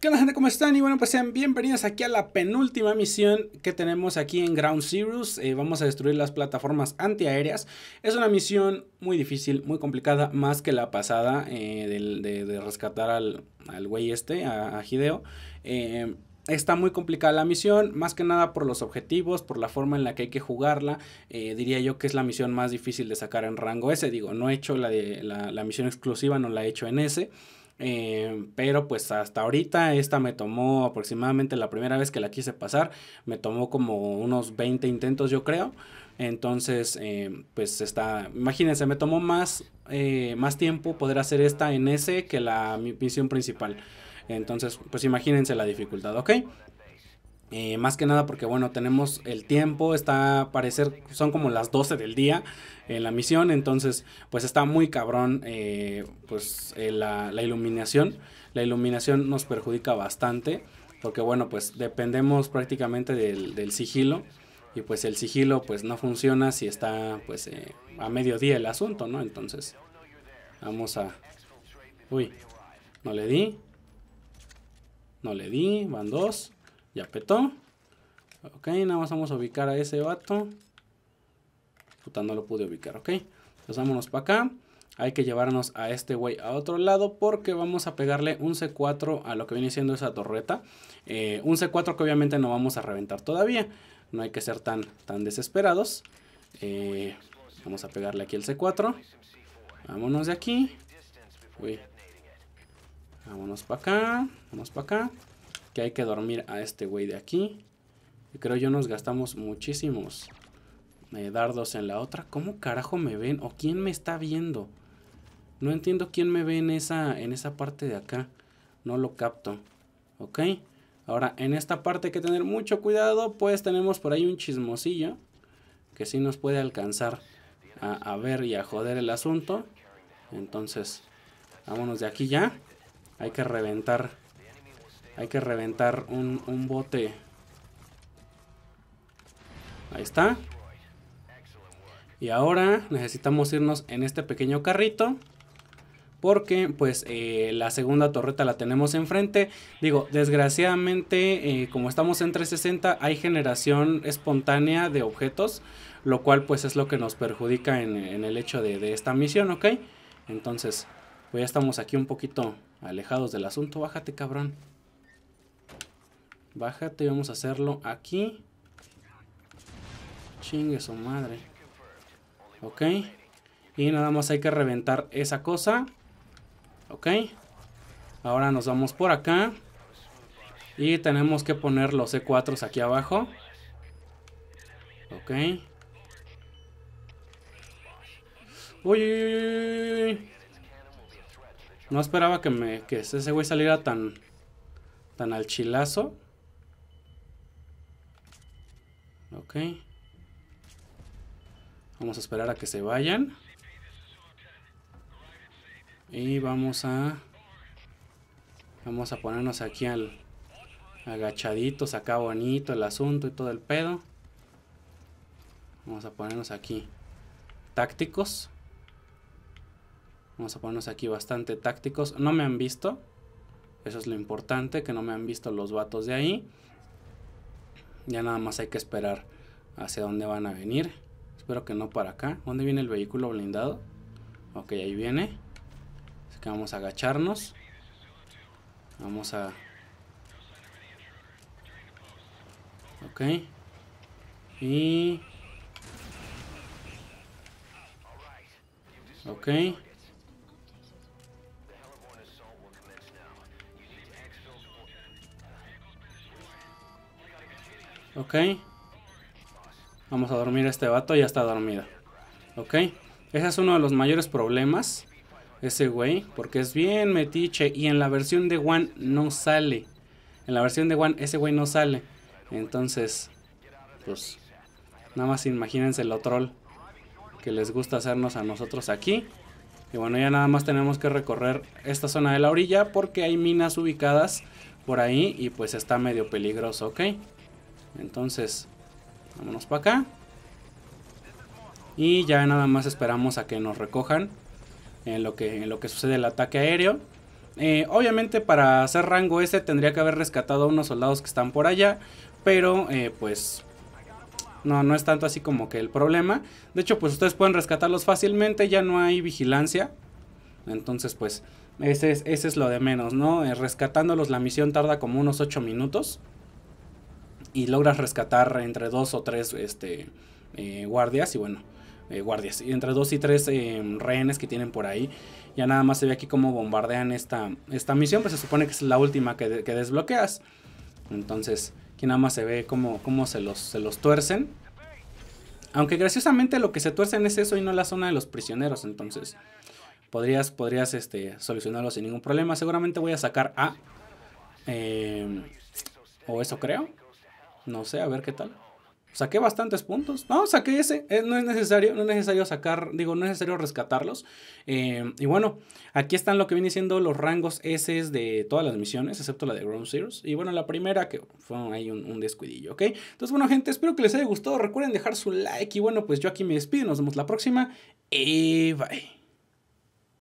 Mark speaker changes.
Speaker 1: ¿Qué tal gente? ¿Cómo están? Y bueno, pues sean bienvenidos aquí a la penúltima misión que tenemos aquí en Ground Zeroes. Eh, vamos a destruir las plataformas antiaéreas. Es una misión muy difícil, muy complicada, más que la pasada eh, de, rescatar al, al güey este, a, Hideo. Eh, está muy complicada la misión, más que nada por los objetivos, por la forma en la que hay que jugarla. diría yo que es la misión más difícil de sacar en rango S. Digo, no he hecho la, de, la, la misión exclusiva, no la he hecho en S. Eh, pero pues hasta ahorita esta me tomó aproximadamente la primera vez que la quise pasar, me tomó como unos 20 intentos yo creo. Entonces, eh, pues está, imagínense, me tomó más, eh, más tiempo poder hacer esta en ese que la misión principal. Entonces, pues imagínense la dificultad, ¿ok? Eh, más que nada porque, bueno, tenemos el tiempo, está a parecer, son como las 12 del día en la misión, entonces, pues está muy cabrón, eh, pues eh, la, iluminación. La iluminación nos perjudica bastante, porque, bueno, pues dependemos prácticamente del, sigilo, y pues el sigilo, pues no funciona si está, pues, a mediodía el asunto, ¿no? Entonces, vamos a... Uy, no le di. No le di, van dos. Ya petó. Ok, nada más vamos a ubicar a ese vato. Puta, no lo pude ubicar, ok. Entonces vámonos para acá. Hay que llevarnos a este güey a otro lado porque vamos a pegarle un C4 a lo que viene siendo esa torreta. Eh, un C4 que obviamente no vamos a reventar todavía. No hay que ser tan, tan desesperados. Eh, vamos a pegarle aquí el C4. Vámonos de aquí. Vámonos para acá. Vamos para acá que hay que dormir a este güey de aquí. creo yo nos gastamos muchísimos eh, dardos en la otra. ¿Cómo carajo me ven? ¿O quién me está viendo? No entiendo quién me ve en esa, en esa parte de acá. No lo capto. ¿Ok? Ahora, en esta parte hay que tener mucho cuidado, pues tenemos por ahí un chismosillo que sí nos puede alcanzar a, a ver y a joder el asunto. Entonces, vámonos de aquí ya. Hay que reventar hay que reventar un, bote. Ahí está. Y ahora necesitamos irnos en este pequeño carrito. Porque pues eh, la segunda torreta la tenemos enfrente. Digo, desgraciadamente eh, como estamos en 360 hay generación espontánea de objetos. Lo cual pues es lo que nos perjudica en, el hecho de, de, esta misión, ¿ok? Entonces, pues ya estamos aquí un poquito alejados del asunto. Bájate cabrón. Bájate, y vamos a hacerlo aquí. Chingue su madre. Ok. Y nada más hay que reventar esa cosa. Ok. Ahora nos vamos por acá. Y tenemos que poner los e 4 s aquí abajo. Ok. Uy, No esperaba que, me, que ese güey saliera tan, tan al chilazo. Ok. Vamos a esperar a que se vayan. Y vamos a... Vamos a ponernos aquí al... agachadito, acá bonito el asunto y todo el pedo. Vamos a ponernos aquí. Tácticos. Vamos a ponernos aquí bastante tácticos. No me han visto. Eso es lo importante, que no me han visto los vatos de ahí. Ya nada más hay que esperar hacia dónde van a venir. Espero que no para acá. ¿Dónde viene el vehículo blindado? Ok, ahí viene. Así que vamos a agacharnos. Vamos a... Ok. Y... Ok. Ok. Vamos a dormir este vato, ya está dormido. Ok. Ese es uno de los mayores problemas. Ese güey, porque es bien metiche. Y en la versión de One no sale. En la versión de One ese güey no sale. Entonces, pues, nada más imagínense lo troll que les gusta hacernos a nosotros aquí. Y bueno, ya nada más tenemos que recorrer esta zona de la orilla porque hay minas ubicadas por ahí y pues está medio peligroso, ¿ok? Entonces, vámonos para acá. Y ya nada más esperamos a que nos recojan en lo que, en lo que sucede el ataque aéreo. Eh, obviamente para hacer rango ese tendría que haber rescatado a unos soldados que están por allá. Pero eh, pues no, no es tanto así como que el problema. De hecho pues ustedes pueden rescatarlos fácilmente, ya no hay vigilancia. Entonces pues ese es, lo de menos, ¿no? Eh, rescatándolos la misión tarda como unos 8 minutos y logras rescatar entre dos o tres este, eh, guardias y bueno, eh, guardias, y entre dos y tres eh, rehenes que tienen por ahí. Ya nada más se ve aquí cómo bombardean esta, esta misión, pues se supone que es la última que, desbloqueas. Entonces, aquí nada más se ve cómo, cómo se, los, se los tuercen. Aunque graciosamente lo que se tuercen es eso y no la zona de los prisioneros, entonces podrías, podrías este, solucionarlo sin ningún problema. Seguramente voy a sacar a... o eso creo. No sé, a ver qué tal. Saqué bastantes puntos. No, saqué ese. Eh, no es necesario, no es necesario sacar, digo, no es necesario rescatarlos. Eh, y bueno, aquí están lo que vienen siendo los rangos S de todas las misiones, excepto la de Ground Zeroes. Y bueno, la primera que fue ahí un, un, descuidillo, ¿ok? Entonces, bueno, gente, espero que les haya gustado. Recuerden dejar su like. Y bueno, pues yo aquí me despido. Nos vemos la próxima. Y eh, bye.